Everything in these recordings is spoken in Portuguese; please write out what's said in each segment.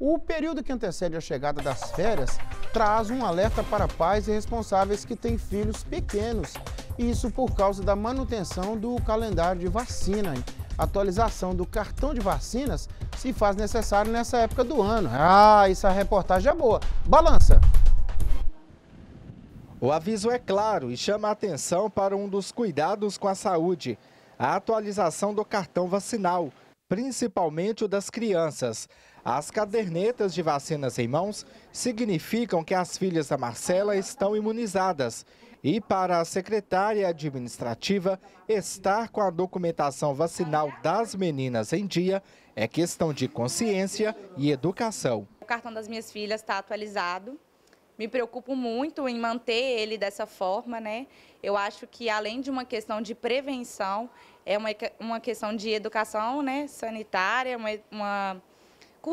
O período que antecede a chegada das férias traz um alerta para pais e responsáveis que têm filhos pequenos, isso por causa da manutenção do calendário de vacina. A atualização do cartão de vacinas se faz necessário nessa época do ano. Ah, essa reportagem é boa. Balança! O aviso é claro e chama a atenção para um dos cuidados com a saúde: a atualização do cartão vacinal principalmente o das crianças. As cadernetas de vacinas em mãos significam que as filhas da Marcela estão imunizadas. E para a secretária administrativa, estar com a documentação vacinal das meninas em dia é questão de consciência e educação. O cartão das minhas filhas está atualizado, me preocupo muito em manter ele dessa forma, né? Eu acho que além de uma questão de prevenção, é uma, uma questão de educação né, sanitária, uma, uma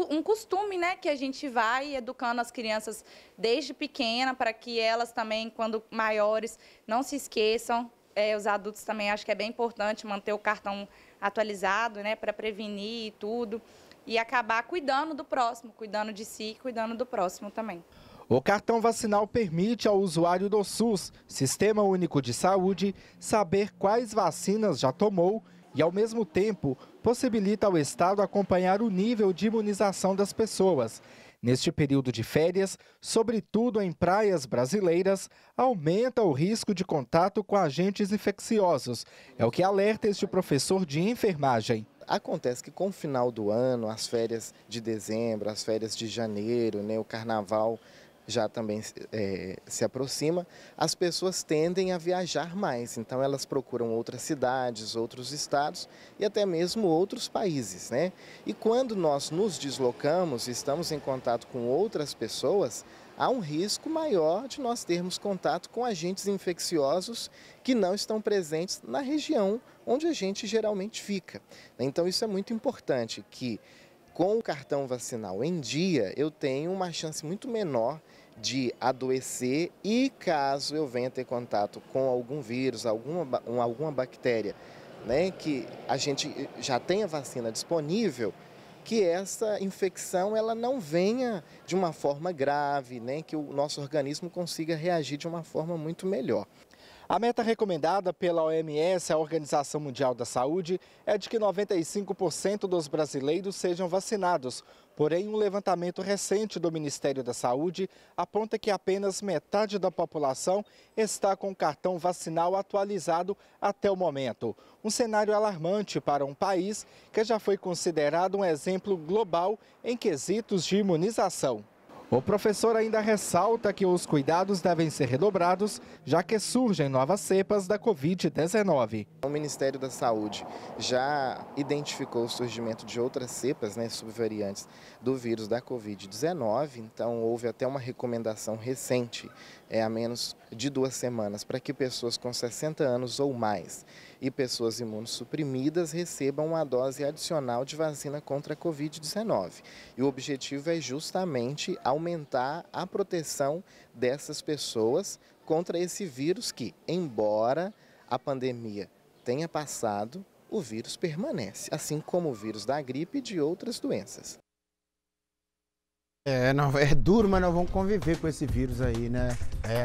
um costume, né, que a gente vai educando as crianças desde pequena para que elas também, quando maiores, não se esqueçam. É, os adultos também acho que é bem importante manter o cartão atualizado, né, para prevenir e tudo e acabar cuidando do próximo, cuidando de si, cuidando do próximo também. O cartão vacinal permite ao usuário do SUS, Sistema Único de Saúde, saber quais vacinas já tomou e, ao mesmo tempo, possibilita ao Estado acompanhar o nível de imunização das pessoas. Neste período de férias, sobretudo em praias brasileiras, aumenta o risco de contato com agentes infecciosos. É o que alerta este professor de enfermagem. Acontece que com o final do ano, as férias de dezembro, as férias de janeiro, né, o carnaval, já também é, se aproxima, as pessoas tendem a viajar mais. Então elas procuram outras cidades, outros estados e até mesmo outros países, né? E quando nós nos deslocamos, estamos em contato com outras pessoas, há um risco maior de nós termos contato com agentes infecciosos que não estão presentes na região onde a gente geralmente fica. Então isso é muito importante que com o cartão vacinal em dia, eu tenho uma chance muito menor de adoecer e caso eu venha ter contato com algum vírus, alguma, alguma bactéria, né, que a gente já tenha vacina disponível, que essa infecção ela não venha de uma forma grave, né, que o nosso organismo consiga reagir de uma forma muito melhor. A meta recomendada pela OMS, a Organização Mundial da Saúde, é de que 95% dos brasileiros sejam vacinados. Porém, um levantamento recente do Ministério da Saúde aponta que apenas metade da população está com o cartão vacinal atualizado até o momento. Um cenário alarmante para um país que já foi considerado um exemplo global em quesitos de imunização. O professor ainda ressalta que os cuidados devem ser redobrados, já que surgem novas cepas da Covid-19. O Ministério da Saúde já identificou o surgimento de outras cepas, né, subvariantes do vírus da Covid-19, então houve até uma recomendação recente, é, há menos de duas semanas, para que pessoas com 60 anos ou mais e pessoas imunossuprimidas recebam uma dose adicional de vacina contra a Covid-19. E o objetivo é justamente ao aumentar a proteção dessas pessoas contra esse vírus que, embora a pandemia tenha passado, o vírus permanece, assim como o vírus da gripe e de outras doenças. É, não, é duro, mas nós vamos conviver com esse vírus aí, né? É.